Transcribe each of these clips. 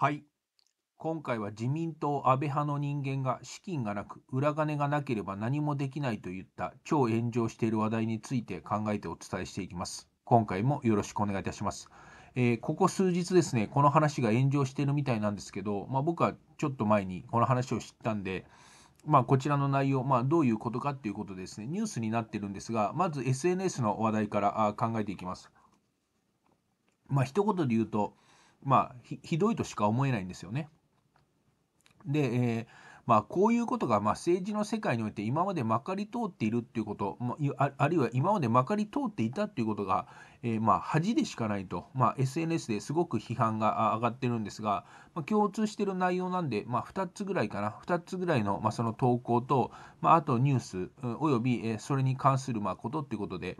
はい。今回は自民党安倍派の人間が資金がなく裏金がなければ何もできないといった超炎上している話題について考えてお伝えしていきます。今回もよろしくお願いいたします。えー、ここ数日ですね、この話が炎上しているみたいなんですけど、まあ、僕はちょっと前にこの話を知ったんで、まあ、こちらの内容、まあ、どういうことかっていうことですね、ニュースになってるんですが、まず SNS の話題から考えていきます。まあ、一言で言うと、まあひ、ひどいとしか思えないんですよね。で、えー、まあ、こういうことが、まあ、政治の世界において今までまかり通っているっていうこと、まあ、あるいは今までまかり通っていたっていうことが、えまあ、恥でしかないと、まあ、SNS ですごく批判が上がってるんですが、まあ、共通してる内容なんで、まあ、2つぐらいかな2つぐらいの、まあ、その投稿と、まあ、あとニュースおよび、えそれに関する、まあ、ことっていうことで。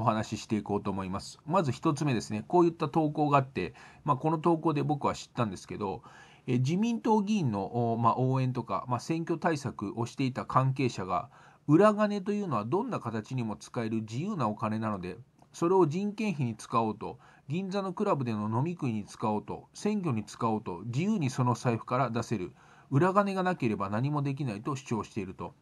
お話ししていこうと思います。まず1つ目ですね、こういった投稿があって、まあ、この投稿で僕は知ったんですけど、え自民党議員の、まあ、応援とか、まあ、選挙対策をしていた関係者が、裏金というのはどんな形にも使える自由なお金なので、それを人件費に使おうと、銀座のクラブでの飲み食いに使おうと、選挙に使おうと、自由にその財布から出せる、裏金がなければ何もできないと主張していると。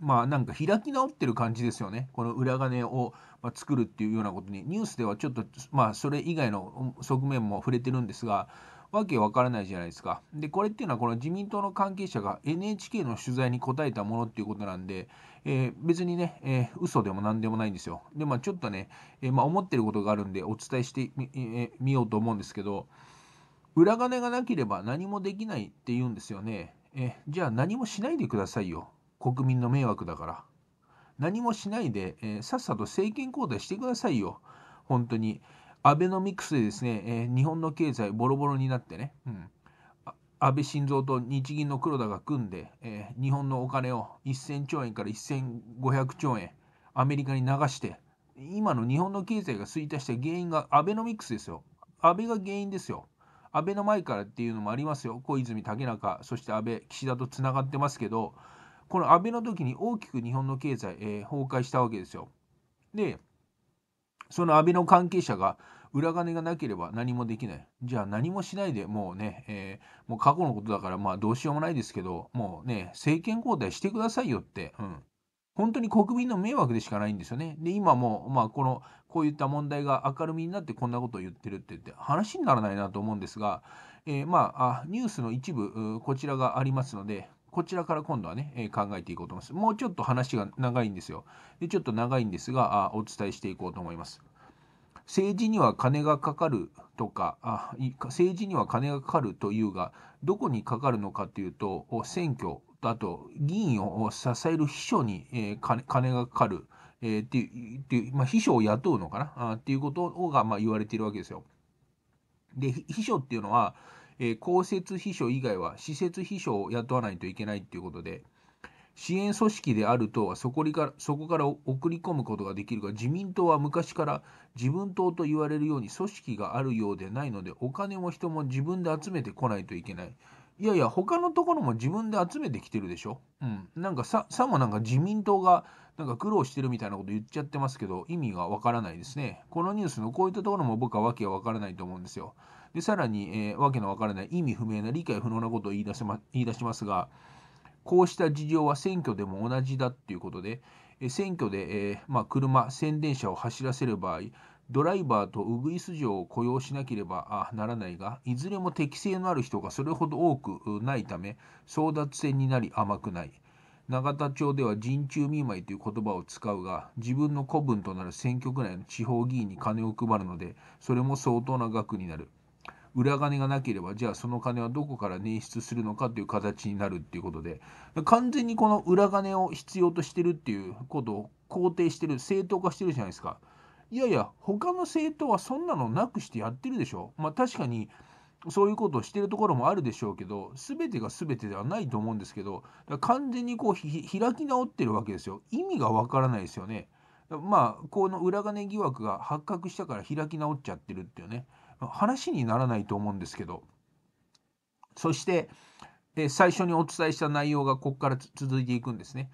まあなんか開き直ってる感じですよね。この裏金を作るっていうようなことに、ニュースではちょっとまあそれ以外の側面も触れてるんですが、わけわからないじゃないですか。で、これっていうのはこの自民党の関係者が NHK の取材に答えたものっていうことなんで、えー、別にね、えー、嘘でも何でもないんですよ。で、まあちょっとね、えー、まあ、思ってることがあるんでお伝えしてみ、えー、ようと思うんですけど、裏金がなければ何もできないって言うんですよね。えじゃあ何もしないでくださいよ。国民の迷惑だから。何もしないで、えー、さっさと政権交代してくださいよ。本当に。アベノミクスでですね、えー、日本の経済ボロボロになってね、うん、安倍晋三と日銀の黒田が組んで、えー、日本のお金を1000兆円から1500兆円アメリカに流して今の日本の経済が衰退した原因がアベノミクスですよ安倍が原因ですよ安倍の前からっていうのもありますよ小泉竹中そして安倍岸田とつながってますけどこの安倍の時に大きく日本の経済、えー、崩壊したわけですよ。で、その安倍の関係者が裏金がなければ何もできない。じゃあ何もしないでもうね、えー、もう過去のことだからまあどうしようもないですけど、もうね、政権交代してくださいよって、うん。本当に国民の迷惑でしかないんですよね。で、今も、まあ、この、こういった問題が明るみになってこんなことを言ってるって言って、話にならないなと思うんですが、えー、まあ、ニュースの一部、こちらがありますので、こちらから今度はね、え考えていこうと思います。もうちょっと話が長いんですよ。で、ちょっと長いんですが、あお伝えしていこうと思います。政治には金がかかるとかあ、政治には金がかかるというが、どこにかかるのかというと、選挙とあと議員を支える秘書に、えー、金がかかる、えー、っていうっていう、まあ、秘書を雇うのかなあっていうことが、まあ、言われているわけですよ。で、秘書っていうのは、えー、公設秘書以外は施設秘書を雇わないといけないということで、支援組織である党はそこからそこから送り込むことができるが、自民党は昔から自分党と言われるように組織があるようでないので、お金も人も自分で集めてこないといけない。いやいや、他のところも自分で集めてきてるでしょ。うん。なんかさ、さもなんか自民党がなんか苦労してるみたいなこと言っちゃってますけど、意味がわからないですね。このニュースのこういったところも僕はわけがわからないと思うんですよ。で、さらに、えー、わけのわからない意味不明な理解不能なことを言い出せま言い出しますが、こうした事情は選挙でも同じだっていうことで、え選挙で、えー、まあ、車、宣伝車を走らせる場合、ドライバーとウグイス嬢を雇用しなければならないが、いずれも適性のある人がそれほど多くないため、争奪戦になり甘くない。永田町では人中見舞いという言葉を使うが自分の子分となる選挙区内の地方議員に金を配るのでそれも相当な額になる裏金がなければじゃあその金はどこから捻出するのかという形になるっていうことで完全にこの裏金を必要としてるっていうことを肯定してる正当化してるじゃないですかいやいや他の政党はそんなのなくしてやってるでしょまあ確かにそういうことをしてるところもあるでしょうけど全てが全てではないと思うんですけど完全にこう開き直ってるわけですよ意味がわからないですよねまあこの裏金疑惑が発覚したから開き直っちゃってるっていうね話にならないと思うんですけどそして最初にお伝えした内容がここから続いていくんですね。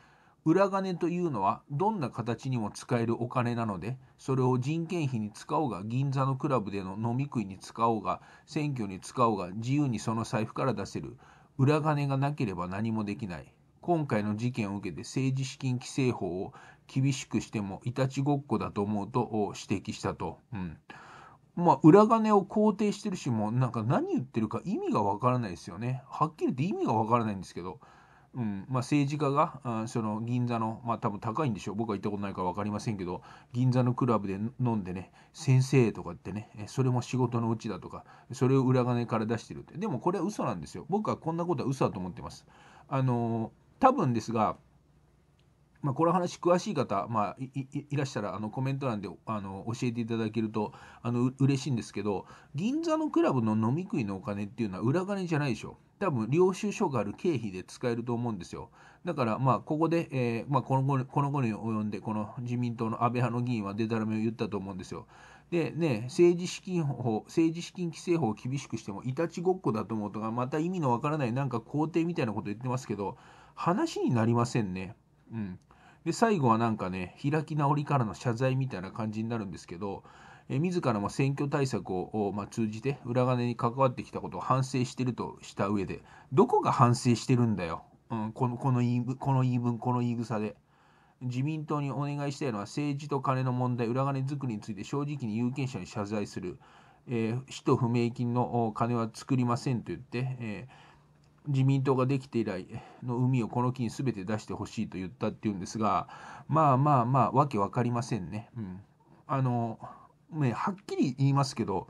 裏金というのはどんな形にも使えるお金なのでそれを人件費に使おうが銀座のクラブでの飲み食いに使おうが選挙に使おうが自由にその財布から出せる裏金がなければ何もできない今回の事件を受けて政治資金規正法を厳しくしてもいたちごっこだと思うと指摘したと。うんまあ、裏金を肯定してるしもうなんか何言ってるか意味がわからないですよね。はっきり言って意味がわからないんですけど。うんまあ、政治家が、うん、その銀座の、まあ、多分高いんでしょう僕は行ったことないから分かりませんけど銀座のクラブで飲んでね先生とかってねそれも仕事のうちだとかそれを裏金から出してるってでもこれは嘘なんですよ僕はこんなことは嘘だと思ってますあの多分ですがまあ、この話詳しい方、まあ、いらっしゃらあのコメント欄であの教えていただけるとあの嬉しいんですけど銀座のクラブの飲み食いのお金っていうのは裏金じゃないでしょ。多分領収書がある経費で使えると思うんですよ。だから、まあ、ここで、えー、まあ、この後このに及んで、この自民党の安倍派の議員はでたらめを言ったと思うんですよ。で、ね、政治資金法、政治資金規正法を厳しくしても、いたちごっこだと思うとか、また意味のわからない、なんか肯定みたいなこと言ってますけど、話になりませんね。うん。で、最後はなんかね、開き直りからの謝罪みたいな感じになるんですけど、え自らも選挙対策を、ま通じて裏金に関わってきたことを反省してるとした上でどこが反省してるんだよ、うん、このこの言い分この言い分この言い草で。自民党にお願いしたいのは政治と金の問題裏金作りについて正直に有権者に謝罪する、えー、使途不明金の金は作りませんと言って、えー、自民党ができて以来の海をこの金全て出してほしいと言ったっていうんですがまあまあまあわけ分かりませんね。うん、あのーね、はっきり言いますけど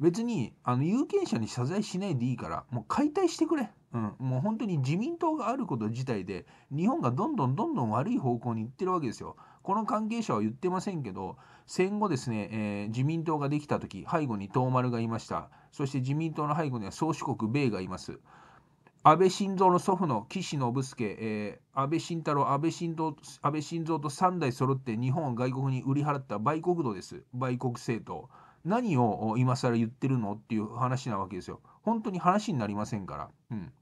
別にあの有権者に謝罪しないでいいからもう解体してくれ、うん、もう本当に自民党があること自体で日本がどんどんどんどん悪い方向に行ってるわけですよ。この関係者は言ってませんけど戦後ですね、えー、自民党ができた時背後に東丸がいましたそして自民党の背後には宗主国米がいます。安倍晋三の祖父の岸信介、えー、安倍晋太郎、安倍晋安倍晋三と3代揃って日本を外国に売り払った売国道です。売国政党。何を今更言ってるのっていう話なわけですよ。本当に話になりませんから。うん。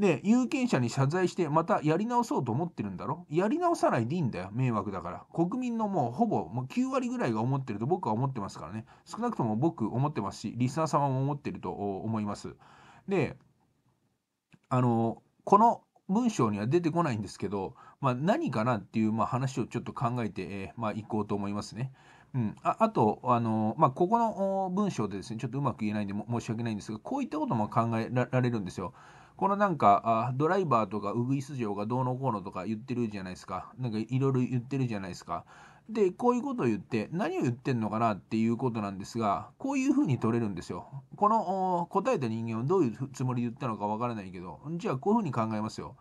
で、有権者に謝罪してまたやり直そうと思ってるんだろやり直さないでいいんだよ。迷惑だから。国民のもうほぼもう9割ぐらいが思ってると僕は思ってますからね。少なくとも僕思ってますし、リスナー様も思ってると思います。で、あの、この文章には出てこないんですけど、まあ、何かなっていう、まあ、話をちょっと考えて、えー、まあ、いこうと思いますね。うん、ああと、あのまあ、ここの文章でですね、ちょっとうまく言えないんで申し訳ないんですが、こういったことも考えられるんですよ。このなんかあドライバーとかウグイス嬢がどうのこうのとか言ってるじゃないですかなんかいろいろ言ってるじゃないですかでこういうことを言って何を言ってんのかなっていうことなんですがこういうふうに取れるんですよこの答えた人間はどういうつもりで言ったのかわからないけどじゃあこういうふうに考えますよ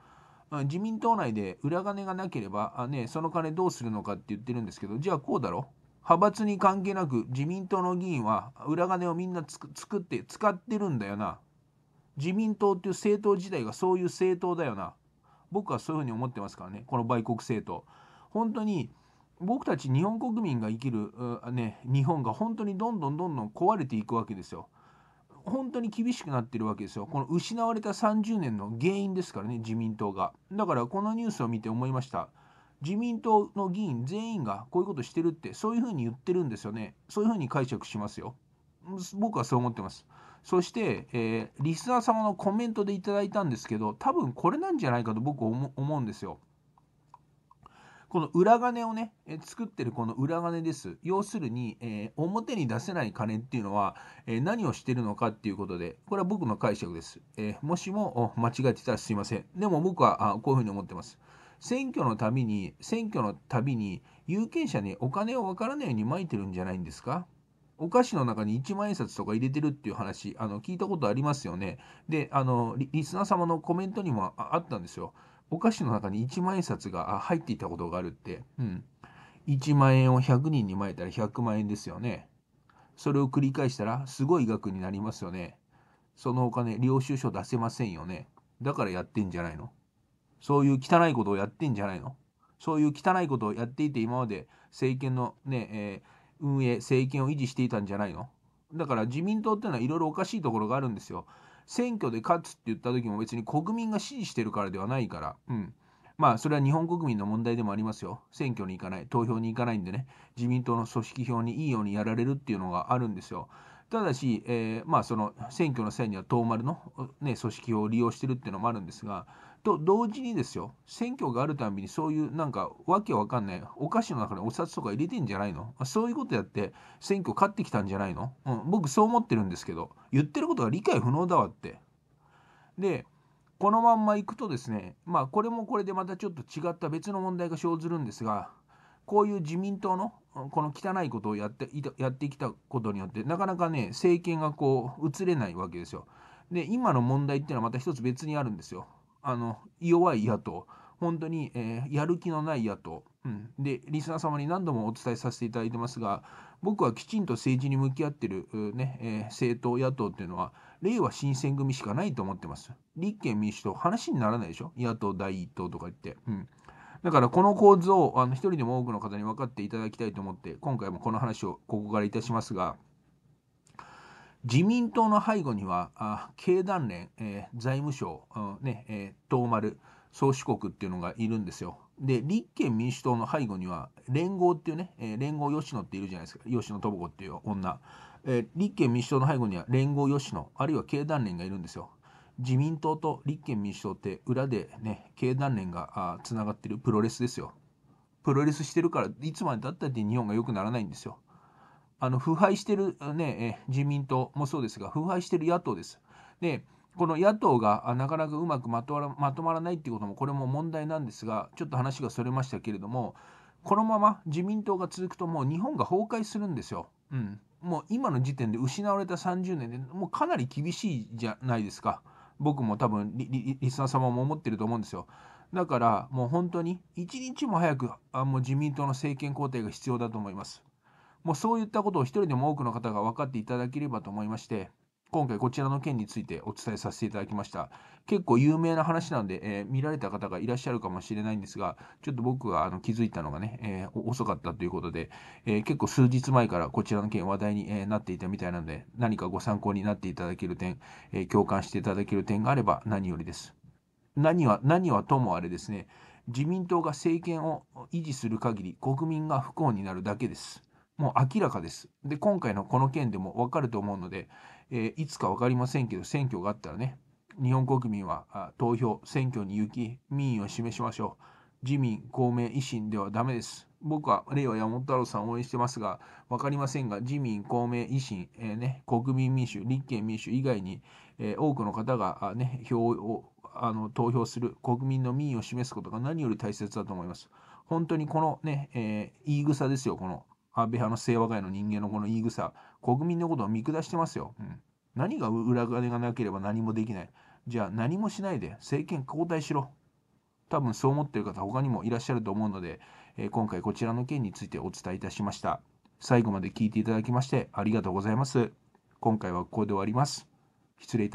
自民党内で裏金がなければあ、ね、その金どうするのかって言ってるんですけどじゃあこうだろ派閥に関係なく自民党の議員は裏金をみんな作って使ってるんだよな自民党っていう政党自体がそういう政党だよな僕はそういうふうに思ってますからねこの売国政党本当に僕たち日本国民が生きる、ね、日本が本当にどんどんどんどん壊れていくわけですよ本当に厳しくなってるわけですよこの失われた30年の原因ですからね自民党がだからこのニュースを見て思いました自民党の議員全員がこういうことしてるってそういうふうに言ってるんですよねそういうふうに解釈しますよ僕はそう思ってます。そして、えー、リスナー様のコメントでいただいたんですけど、多分これなんじゃないかと僕は思うんですよ。この裏金をね、え作ってるこの裏金です。要するに、えー、表に出せない金っていうのは、えー、何をしてるのかっていうことで、これは僕の解釈です。えもしも間違えてたらすいません。でも僕はあこういうふうに思ってます。選挙のたびに、選挙のたびに、有権者にお金をわからないようにまいてるんじゃないんですかお菓子の中に一万円札とか入れてるっていう話、あの聞いたことありますよね。で、あのリスナー様のコメントにもあったんですよ。お菓子の中に一万円札が入っていたことがあるって。うん。一万円を100人にまいたら100万円ですよね。それを繰り返したらすごい額になりますよね。そのお金、領収書出せませんよね。だからやってんじゃないの。そういう汚いことをやってんじゃないの。そういう汚いことをやっていて今まで政権のね、えー運営政権を維持していたんじゃないのだから自民党っていうのはいろいろおかしいところがあるんですよ選挙で勝つって言った時も別に国民が支持してるからではないからうんまあそれは日本国民の問題でもありますよ選挙に行かない投票に行かないんでね自民党の組織票にいいようにやられるっていうのがあるんですよただし、えー、まあその選挙の際には党丸の、ね、組織票を利用してるっていうのもあるんですがと同時にですよ、選挙があるたびにそういうなんかわけわかんない、お菓子の中にお札とか入れてんじゃないのそういうことやって選挙勝ってきたんじゃないの、うん、僕そう思ってるんですけど、言ってることが理解不能だわって。で、このまんまいくとですね、まあこれもこれでまたちょっと違った別の問題が生ずるんですが、こういう自民党のこの汚いことをやってやってきたことによって、なかなかね、政権がこう移れないわけですよ。で、今の問題っていうのはまた一つ別にあるんですよ。あの弱い野党、本当に、えー、やる気のない野党、うん、でリスナー様に何度もお伝えさせていただいてますが僕はきちんと政治に向き合ってる、ねえー、政党野党っていうのは令和新選組しかないと思ってます立憲民主党話にならないでしょ野党第一党とか言って、うん、だからこの構図をあの一人でも多くの方に分かっていただきたいと思って今回もこの話をここからいたしますが。自民党の背後には経団連、えー、財務省、ねえー、東丸宗主国っていうのがいるんですよ。で立憲民主党の背後には連合っていうね、えー、連合吉野っているじゃないですか吉野智子っていう女、えー、立憲民主党の背後には連合吉野あるいは経団連がいるんですよ。自民党と立憲民主党って裏でね経団連がつながってるプロレスですよ。プロレスしてるからいつまでたったって日本が良くならないんですよ。あの腐敗してる、ね、自民党もそうですが、腐敗してる野党です。で、この野党がなかなかうまくまとまらないっていうことも、これも問題なんですが、ちょっと話がそれましたけれども、このまま自民党が続くと、もう日本が崩壊するんですよ。うん、もう今の時点で失われた30年でもうかなり厳しいじゃないですか。僕も多分リスナー様も思ってると思うんですよ。だからもう本当に一日も早くあもう自民党の政権交代が必要だと思います。もうそういったことを一人でも多くの方が分かっていただければと思いまして、今回こちらの件についてお伝えさせていただきました。結構有名な話なので、えー、見られた方がいらっしゃるかもしれないんですが、ちょっと僕があの気づいたのがね、えー、遅かったということで、えー、結構数日前からこちらの件話題に、えなっていたみたいなので、何かご参考になっていただける点、え共感していただける点があれば何よりです。何は、何はともあれですね、自民党が政権を維持する限り国民が不幸になるだけです。もう明らかです。で、今回のこの件でもわかると思うので、えー、いつか分かりませんけど、選挙があったらね、日本国民は投票、選挙に行き、民意を示しましょう。自民、公明、維新ではダメです。僕は令和山本太郎さんを応援してますが、分かりませんが、自民、公明、維新、えー、ね、国民民主、立憲民主以外に、えー、多くの方がね、票をあの投票する国民の民意を示すことが何より大切だと思います。本当にこのね、え言い草ですよ、この。安倍派の清和会の人間のこの言い草、国民のことを見下してますよ。うん、何が裏金がなければ何もできない。じゃあ何もしないで政権交代しろ。多分そう思ってる方他にもいらっしゃると思うので、えー、今回こちらの件についてお伝えいたしました。最後まで聞いていただきましてありがとうございます。今回はここで終わります。失礼いたします。